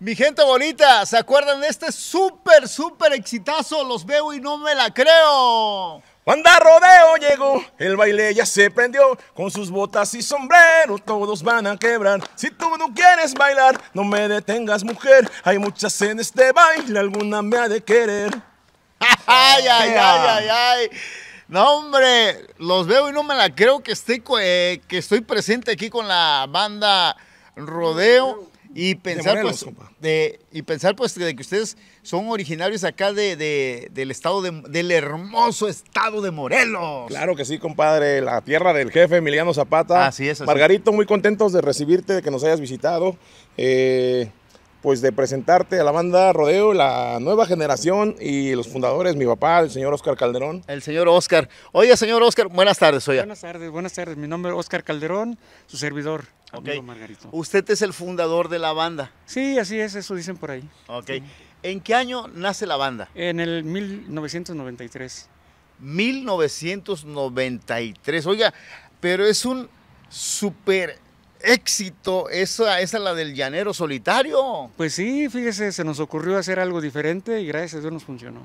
Mi gente bonita, ¿se acuerdan de este súper, súper exitazo? Los veo y no me la creo. Banda rodeo llegó, el baile ya se prendió, con sus botas y sombrero todos van a quebrar. Si tú no quieres bailar, no me detengas mujer, hay muchas en este baile, alguna me ha de querer. ay, ay, ay, ay, ay. No, hombre, los veo y no me la creo que, eh, que estoy presente aquí con la banda rodeo. Y pensar, pues, de, y pensar pues de que ustedes son originarios acá de, del estado del hermoso estado de Morelos. Claro que sí, compadre, la tierra del jefe Emiliano Zapata. Así es. Margarito, muy contentos de recibirte, de que nos hayas visitado. Eh, pues de presentarte a la banda Rodeo, la nueva generación y los fundadores, mi papá, el señor Oscar Calderón. El señor Oscar. Oye, señor Oscar, buenas tardes, oiga Buenas tardes, buenas tardes. Mi nombre es Oscar Calderón, su servidor. ok Margarito. Usted es el fundador de la banda. Sí, así es, eso dicen por ahí. Ok. ¿En qué año nace la banda? En el 1993. 1993. Oiga, pero es un súper éxito, esa, esa es la del llanero solitario. Pues sí, fíjese, se nos ocurrió hacer algo diferente y gracias a Dios nos funcionó.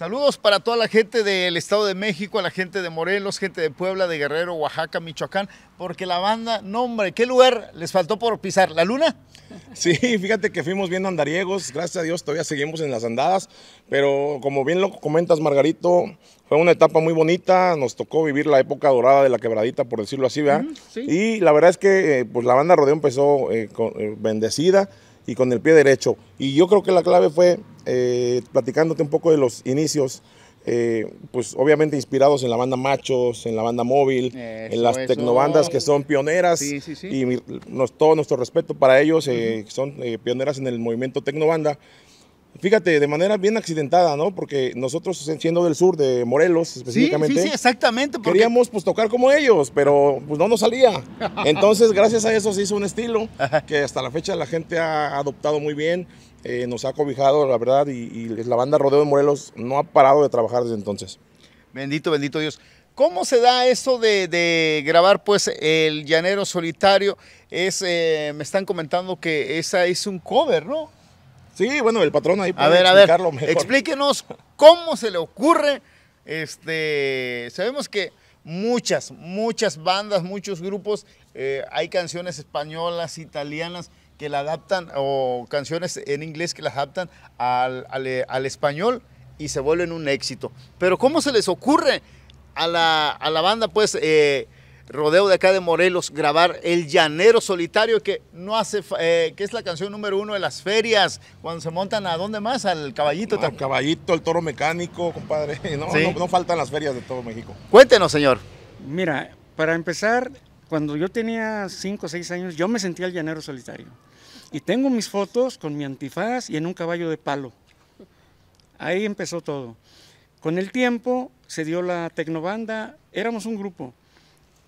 Saludos para toda la gente del Estado de México, a la gente de Morelos, gente de Puebla, de Guerrero, Oaxaca, Michoacán, porque la banda, no hombre, ¿qué lugar les faltó por pisar? ¿La luna? Sí, fíjate que fuimos viendo andariegos, gracias a Dios todavía seguimos en las andadas, pero como bien lo comentas Margarito, fue una etapa muy bonita, nos tocó vivir la época dorada de la quebradita, por decirlo así, ¿verdad? Y la verdad es que eh, pues la banda Rodeo empezó eh, eh, bendecida, y con el pie derecho. Y yo creo que la clave fue, eh, platicándote un poco de los inicios, eh, pues obviamente inspirados en la banda Machos, en la banda Móvil, en las tecnobandas que son pioneras. Y nos, todo nuestro respeto para ellos, eh, son pioneras en el movimiento tecnobanda. Fíjate, de manera bien accidentada, ¿no? Porque nosotros, eh, siendo del sur, de Morelos específicamente. Sí, exactamente. Queríamos pues tocar como ellos, pero pues no nos salía. Entonces, gracias a eso se hizo un estilo que hasta la fecha la gente ha adoptado muy bien, eh, nos ha cobijado, la verdad, y, la banda Rodeo de Morelos no ha parado de trabajar desde entonces. Bendito, bendito Dios. ¿Cómo se da eso de, grabar pues el llanero solitario? Es, eh, me están comentando que esa es un cover, ¿no? Sí, bueno, el patrón ahí puede a ver, a Explíquenos cómo se le ocurre. Este, sabemos que muchas, muchas bandas, muchos grupos, eh, hay canciones españolas, italianas que la adaptan, o canciones en inglés que la adaptan al, eh, español y se vuelven un éxito. Pero ¿cómo se les ocurre a la, banda, pues, eh, rodeo de acá de Morelos, grabar El Llanero Solitario, que no hace, eh, que es la canción número uno de las ferias, cuando se montan a dónde más, al caballito. al caballito, el toro mecánico, compadre. No, faltan las ferias de todo México. Cuéntenos, señor. Mira, para empezar, cuando yo tenía cinco o seis años, yo me sentía el Llanero Solitario. Y tengo mis fotos con mi antifaz y en un caballo de palo. Ahí empezó todo. Con el tiempo se dio la tecnobanda, éramos un grupo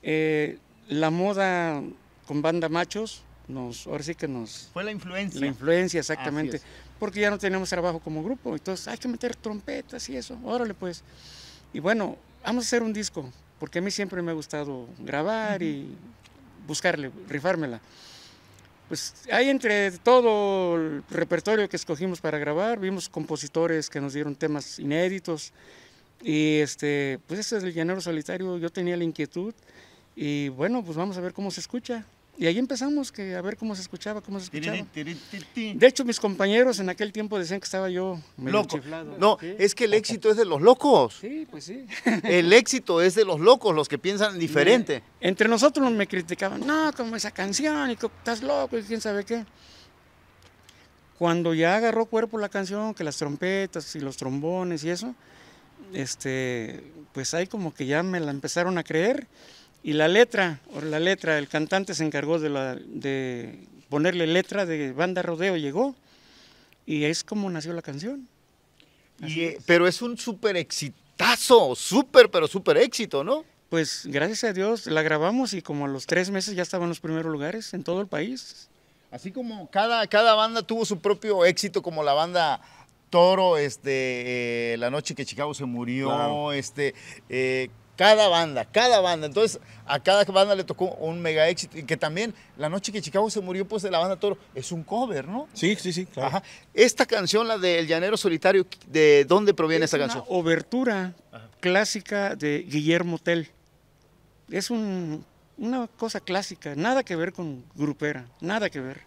eh, la moda con banda machos, nos, ahora sí que nos... Fue la influencia. La influencia, exactamente. Porque ya no teníamos trabajo como grupo, entonces hay que meter trompetas y eso, órale pues. Y bueno, vamos a hacer un disco, porque a mí siempre me ha gustado grabar y buscarle, rifármela. Pues ahí entre todo el repertorio que escogimos para grabar, vimos compositores que nos dieron temas inéditos. Y este, pues ese es el llanero solitario, yo tenía la inquietud. Y bueno, pues vamos a ver cómo se escucha. Y ahí empezamos que a ver cómo se escuchaba, cómo se escuchaba. De hecho, mis compañeros en aquel tiempo decían que estaba yo medio Loco. No, es que el éxito es de los locos. Sí, pues sí. El éxito es de los locos, los que piensan diferente. entre nosotros me criticaban, no, como esa canción, y estás loco, y quién sabe qué. Cuando ya agarró cuerpo la canción, que las trompetas y los trombones y eso, este, pues ahí como que ya me la empezaron a creer. Y la letra, o la letra, el cantante se encargó de, la, ponerle letra de Banda Rodeo Llegó y es como nació la canción. Eh, pero es un súper exitazo, súper, pero súper éxito, ¿no? Pues gracias a Dios la grabamos y como a los tres meses ya estaba en los primeros lugares en todo el país. Así como cada, cada banda tuvo su propio éxito, como la banda Toro, este, eh, La Noche que Chicago se murió, este, eh, cada banda, cada banda. Entonces, a cada banda le tocó un mega éxito. Y que también, la noche que Chicago se murió, pues de la banda Toro, es un cover, ¿no? Sí, sí, sí, Ajá. Esta canción, la del Llanero Solitario, ¿de dónde proviene esa esta canción? obertura clásica de Guillermo Tell. Es un, una cosa clásica, nada que ver con grupera, nada que ver.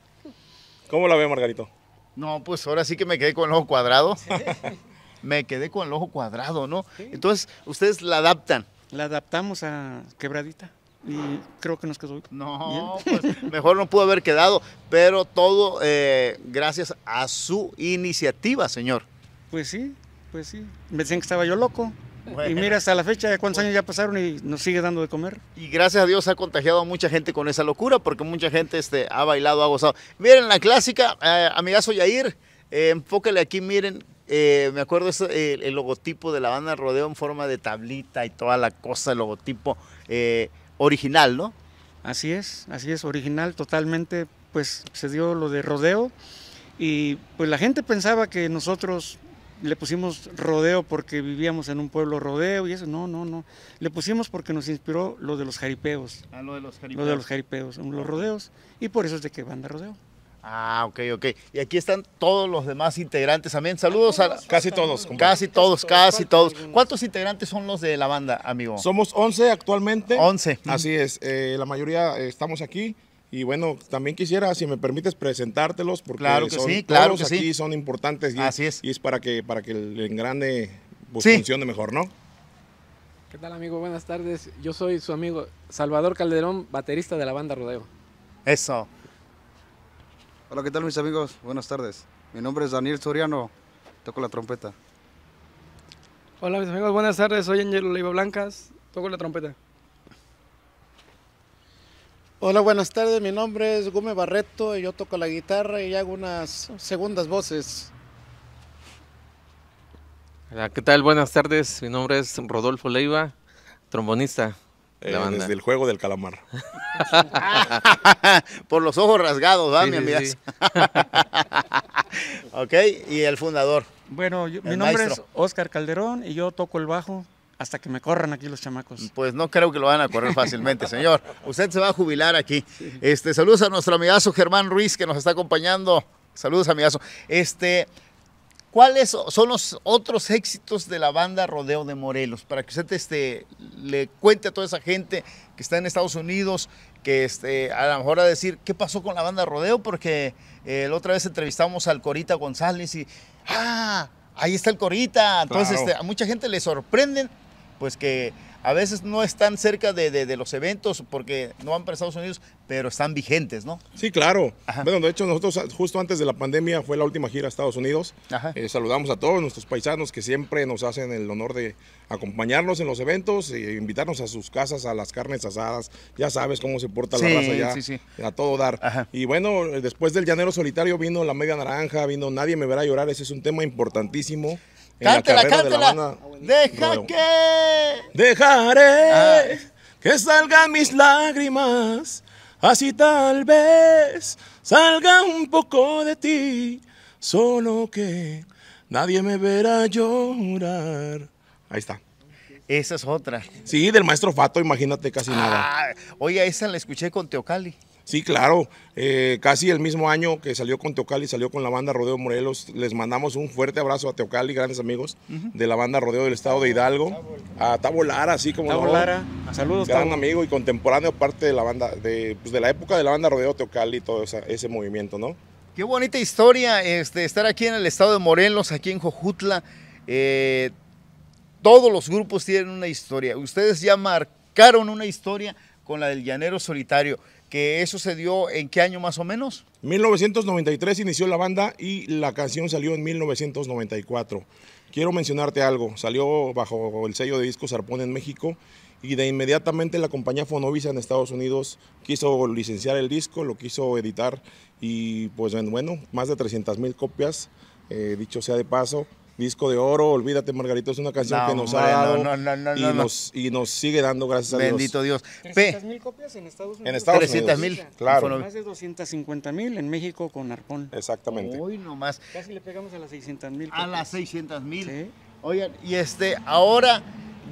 ¿Cómo la ve, Margarito? No, pues ahora sí que me quedé con el ojo cuadrado. me quedé con el ojo cuadrado, ¿no? Entonces, ustedes la adaptan la adaptamos a Quebradita y creo que nos quedó No, pues mejor no pudo haber quedado, pero todo eh, gracias a su iniciativa, señor. Pues sí, pues sí. Me decían que estaba yo loco. Y mira, hasta la fecha, cuántos años ya pasaron y nos sigue dando de comer. Y gracias a Dios ha contagiado a mucha gente con esa locura, porque mucha gente este, ha bailado, ha gozado. Miren la clásica, eh, amigazo Yair, eh, enfócale aquí, miren eh, me acuerdo el logotipo de la banda Rodeo en forma de tablita y toda la cosa, el logotipo eh, original, ¿no? Así es, así es, original totalmente, pues se dio lo de Rodeo y pues la gente pensaba que nosotros le pusimos Rodeo porque vivíamos en un pueblo Rodeo y eso, no, no, no, le pusimos porque nos inspiró lo de los jaripeos. Ah, lo de los jaripeos. Lo de los jaripeos, los rodeos y por eso es de que banda Rodeo. Ah, ok, ok. Y aquí están todos los demás integrantes también. Saludos a... Casi todos. Casi todos, casi todos. ¿Cuántos integrantes son los de la banda, amigo? Somos 11 actualmente. 11. Así es. Eh, la mayoría eh, estamos aquí. Y bueno, también quisiera, si me permites, presentártelos porque claro que son, sí, claro aquí sí. son importantes. Y, Así es. Y es para que, para que el grande pues, funcione mejor, ¿no? ¿Qué tal, amigo? Buenas tardes. Yo soy su amigo Salvador Calderón, baterista de la banda Rodeo. Eso. Hola, ¿qué tal mis amigos? Buenas tardes. Mi nombre es Daniel Soriano, toco la trompeta. Hola mis amigos, buenas tardes. Soy Angelo Leiva Blancas, toco la trompeta. Hola, buenas tardes. Mi nombre es Gume Barreto, y yo toco la guitarra y hago unas segundas voces. Hola, ¿qué tal? Buenas tardes. Mi nombre es Rodolfo Leiva, trombonista. Eh, desde el juego del calamar. Por los ojos rasgados, ¿verdad, ¿ah, mi ok, y el fundador. Bueno, mi nombre es Oscar Calderón y yo toco el bajo hasta que me corran aquí los chamacos. Pues no creo que lo van a correr fácilmente, señor. Usted se va a jubilar aquí. Este, saludos a nuestro amigazo Germán Ruiz que nos está acompañando. Saludos, amigazo. Este, ¿Cuáles son los otros éxitos de la banda Rodeo de Morelos? Para que usted este, le cuente a toda esa gente que está en Estados Unidos, que este, a lo mejor a decir, ¿qué pasó con la banda Rodeo? Porque eh, la otra vez entrevistamos al Corita González y, ¡ah! Ahí está el Corita. Entonces, este, a mucha gente le sorprenden, pues que a veces no están cerca de, los eventos porque no van para Estados Unidos, pero están vigentes, ¿no? Sí, claro. Bueno, de hecho, nosotros justo antes de la pandemia fue la última gira a Estados Unidos. Eh, saludamos a todos nuestros paisanos que siempre nos hacen el honor de acompañarnos en los eventos e invitarnos a sus casas, a las carnes asadas. Ya sabes cómo se porta la raza ya, sí, sí. a todo dar. Y bueno, eh, después del Llanero Solitario vino La Media Naranja, vino Nadie me verá llorar, ese es un tema importantísimo. Cántela, cántela. Ah, Deja que. Dejaré que salgan mis lágrimas. Así tal vez salga un poco de ti. Solo que nadie me verá llorar. Ahí está. Esa es otra. Sí, del maestro Fato, imagínate casi nada. Ah, oye, esa la escuché con Teocali. Sí, claro. Eh, casi el mismo año que salió con Teocali, salió con la banda Rodeo Morelos. Les mandamos un fuerte abrazo a Teocali, grandes amigos de la banda Rodeo del Estado de Hidalgo. A Tabo Lara, así como Tabo Lara. Saludos, Gran amigo y contemporáneo parte de la banda, de, pues, la época de la banda Rodeo Teocali y todo ese movimiento, ¿no? Qué bonita historia este, estar aquí en el Estado de Morelos, aquí en Jojutla. Eh, todos los grupos tienen una historia. Ustedes ya marcaron una historia con la del Llanero Solitario que eso se dio en qué año más o menos? 1993 inició la banda y la canción salió en 1994. Quiero mencionarte algo, salió bajo el sello de discos Arpon en México y de inmediatamente la compañía Fonovisa en Estados Unidos quiso licenciar el disco, lo quiso editar y pues bueno, más de 300 mil copias, eh, dicho sea de paso, disco de oro. Olvídate, Margarito, es una canción que nos ha y, nos, y nos sigue dando, gracias a Dios. Bendito Dios. 300 mil copias en Estados Unidos. En Estados 300 mil, claro. Más de 250 mil en México con Arpón. Exactamente. Hoy nomás. Casi le pegamos a las 600 mil. A las 600 mil. Sí. Oigan, y este, ahora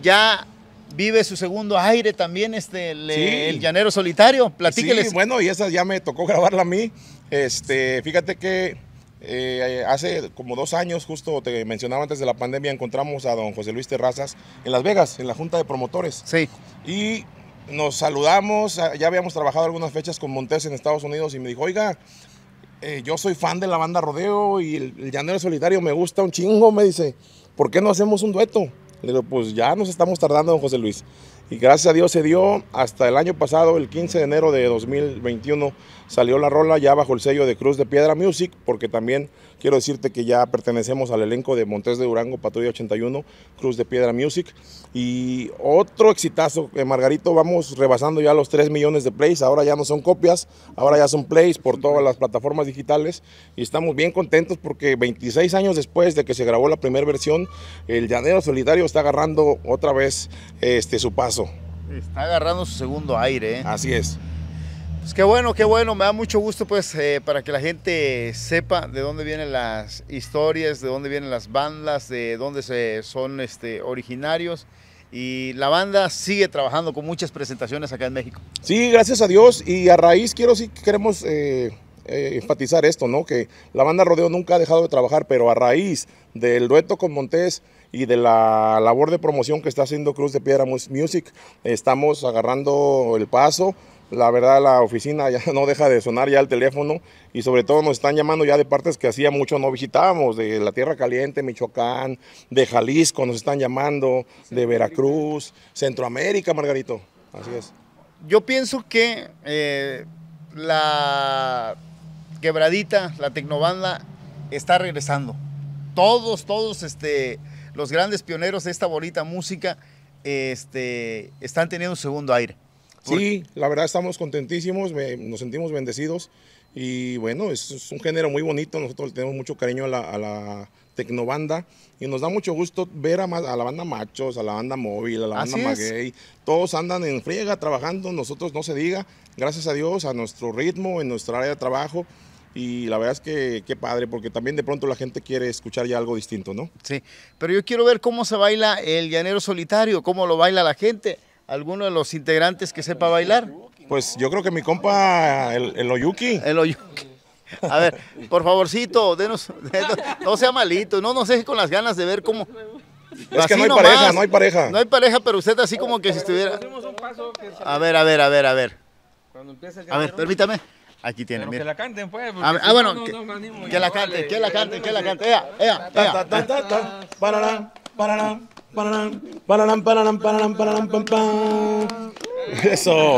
ya vive su segundo aire también, este, el Llanero Solitario. Platíqueles. Sí, bueno, y esa ya me tocó grabarla a mí. Este, fíjate que eh, hace como dos años, justo te mencionaba antes de la pandemia, encontramos a don José Luis Terrazas en Las Vegas, en la Junta de Promotores. Sí. Y nos saludamos, ah, ya habíamos trabajado algunas fechas con Montes en Estados Unidos y me dijo, oiga, eh, yo soy fan de la banda Rodeo y el, el, Llanero Solitario me gusta un chingo, me dice, ¿por qué no hacemos un dueto? Le digo, pues ya nos estamos tardando, don José Luis y gracias a Dios se dio hasta el año pasado, el 15 de enero de 2021, salió la rola ya bajo el sello de Cruz de Piedra Music, porque también quiero decirte que ya pertenecemos al elenco de Montes de Durango, Patrulla 81, Cruz de Piedra Music. Y otro exitazo, eh, Margarito, vamos rebasando ya los 3 millones de plays, ahora ya no son copias, ahora ya son plays por todas las plataformas digitales y estamos bien contentos porque 26 años después de que se grabó la primera versión, el Llanero Solitario está agarrando otra vez este, su paso. Está agarrando su segundo aire. ¿eh? Así es. Pues qué bueno, qué bueno. Me da mucho gusto pues eh, para que la gente sepa de dónde vienen las historias, de dónde vienen las bandas, de dónde se son este, originarios. Y la banda sigue trabajando con muchas presentaciones acá en México. Sí, gracias a Dios. Y a raíz quiero sí queremos eh, enfatizar esto, ¿no? Que la banda Rodeo nunca ha dejado de trabajar, pero a raíz del dueto con Montés y de la labor de promoción que está haciendo Cruz de Piedra Music. Estamos agarrando el paso. La verdad, la oficina ya no deja de sonar ya el teléfono y sobre todo nos están llamando ya de partes que hacía mucho no visitábamos, de la Tierra Caliente, Michoacán, de Jalisco nos están llamando, de Veracruz, Centroamérica, Margarito. Así es. Yo pienso que eh, la quebradita, la tecnobanda, está regresando. Todos, todos, este, los grandes pioneros de esta bonita música este, están teniendo un segundo aire. Sí, la verdad estamos contentísimos, nos sentimos bendecidos y bueno, es, un género muy bonito, nosotros tenemos mucho cariño a la, a la tecnobanda y nos da mucho gusto ver a, la banda machos, a la banda móvil, a la banda maguey, todos andan en friega trabajando, nosotros no se diga, gracias a Dios, a nuestro ritmo, en nuestra área de trabajo y la verdad es que qué padre, porque también de pronto la gente quiere escuchar ya algo distinto, ¿no? Sí, pero yo quiero ver cómo se baila el llanero solitario, cómo lo baila la gente, alguno de los integrantes que sepa bailar. Pues yo creo que mi compa, el, el Oyuki. El Oyuki. A ver, por favorcito, denos, no sea malito, no nos deje con las ganas de ver cómo... Es que no hay pareja, no hay pareja. No hay pareja, pero usted así como que si estuviera... A ver, a ver, a ver, a ver. A ver, permítame. Aquí tiene, miren. Que la canten, pues. ah, bueno, que, la cante, que, la cante, que la cante, Ea, ea, ea. Pararán, pam, pam. Eso.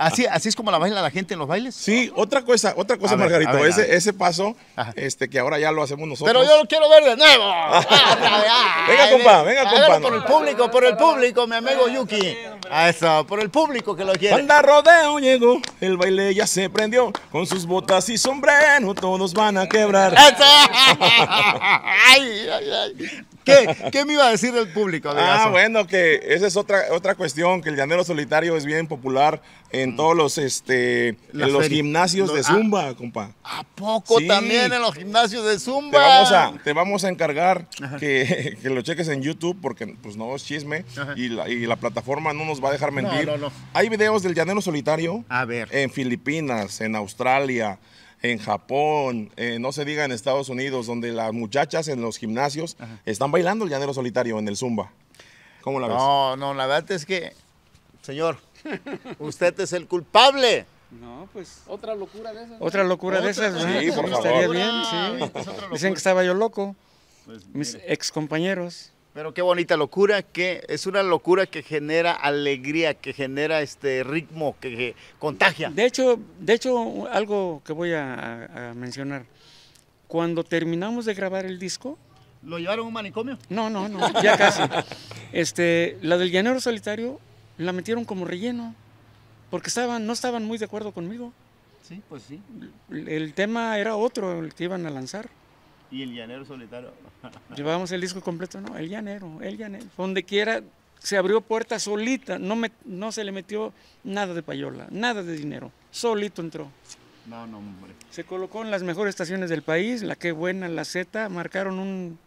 ¿Así, ¿Así es como la baila la gente en los bailes? Sí, otra cosa, otra cosa, Margarito. ese, paso, este, que ahora ya lo hacemos nosotros. Pero yo lo quiero ver de nuevo. Ah, venga, compa, venga, compa. Por el público, por el público, mi amigo Yuki. A eso, por el público que lo quiere. Banda rodeo llegó, el baile ya se prendió. Con sus botas y sombrero, todos van a quebrar. Ay, ay, ay. ¿Qué, me iba a decir el público? Ah, bueno, que esa es otra, otra cuestión, que el llanero solitario es bien popular en mm. todos los, este, los gimnasios de ah. Zumba, compa. ¿A poco también en los gimnasios de Zumba? Te vamos a, te vamos a encargar que, lo cheques en YouTube, porque pues no es chisme y la, plataforma no nos va a dejar mentir. No, no, Hay videos del llanero solitario en Filipinas, en Australia, en Japón, eh, no se diga en Estados Unidos, donde las muchachas en los gimnasios están bailando el llanero solitario en el zumba. ¿Cómo la ves? No, no, la verdad es que, señor, usted es el culpable. No, pues otra locura de esas. Otra locura de esas, ¿no? Sí, por favor. Estaría bien, sí. Ah, Dicen que estaba yo loco. Pues mis ex compañeros. Pero qué bonita locura, que es una locura que genera alegría, que genera este ritmo, que, contagia. De hecho, de hecho, algo que voy a, mencionar. Cuando terminamos de grabar el disco. ¿Lo llevaron a un manicomio? No, no, no, ya casi. Este, la del Llanero Solitario la metieron como relleno, porque estaban, no estaban muy de acuerdo conmigo. Sí, pues sí. El tema era otro, el que iban a lanzar. Y el llanero solitario. llevamos el disco completo, no, el llanero, el llanero. Donde quiera se abrió puerta solita, no, me, no se le metió nada de payola, nada de dinero, solito entró. No, no, hombre. Se colocó en las mejores estaciones del país, la que buena, la Z, marcaron un,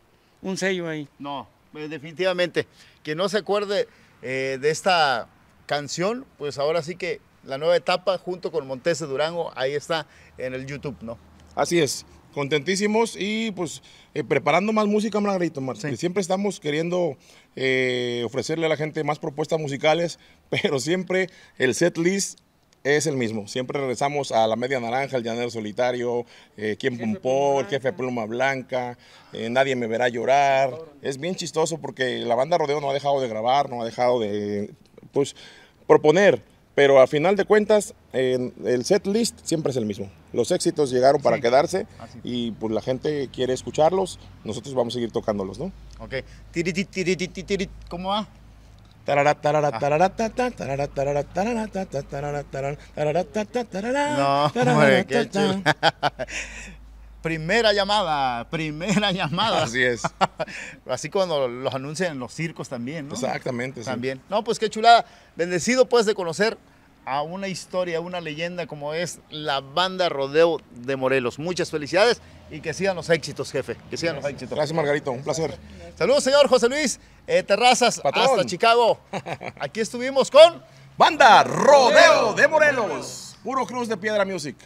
un, sello ahí. No, eh, definitivamente. Quien no se acuerde eh, de esta canción, pues ahora sí que la nueva etapa junto con Montese Durango, ahí está en el YouTube, ¿no? Así es contentísimos y pues eh, preparando más música, Margarito, Siempre estamos queriendo eh, ofrecerle a la gente más propuestas musicales, pero siempre el set list es el mismo. Siempre regresamos a la media naranja, el llanero solitario, quien eh, quien pompó, el jefe pluma blanca, nadie me verá llorar. Es bien chistoso porque la banda Rodeo no ha dejado de grabar, no ha dejado de pues, proponer. Pero a final de cuentas, el set list siempre es el mismo. Los éxitos llegaron para quedarse y pues la gente quiere escucharlos. Nosotros vamos a seguir tocándolos, ¿no? Ok. ¿Cómo va? No, hombre, qué Primera llamada, primera llamada. Así es. Así cuando los anuncian en los circos también, ¿no? Exactamente. También. No, pues qué chulada. Bendecido pues de conocer a una historia, a una leyenda como es la banda Rodeo de Morelos. Muchas felicidades y que sigan los éxitos, jefe. Que sigan los éxitos. Gracias, Margarito. Un placer. Saludos, señor José Luis eh, Terrazas. Hasta Chicago. Aquí estuvimos con... Banda Rodeo de Morelos. Puro Cruz de Piedra Music.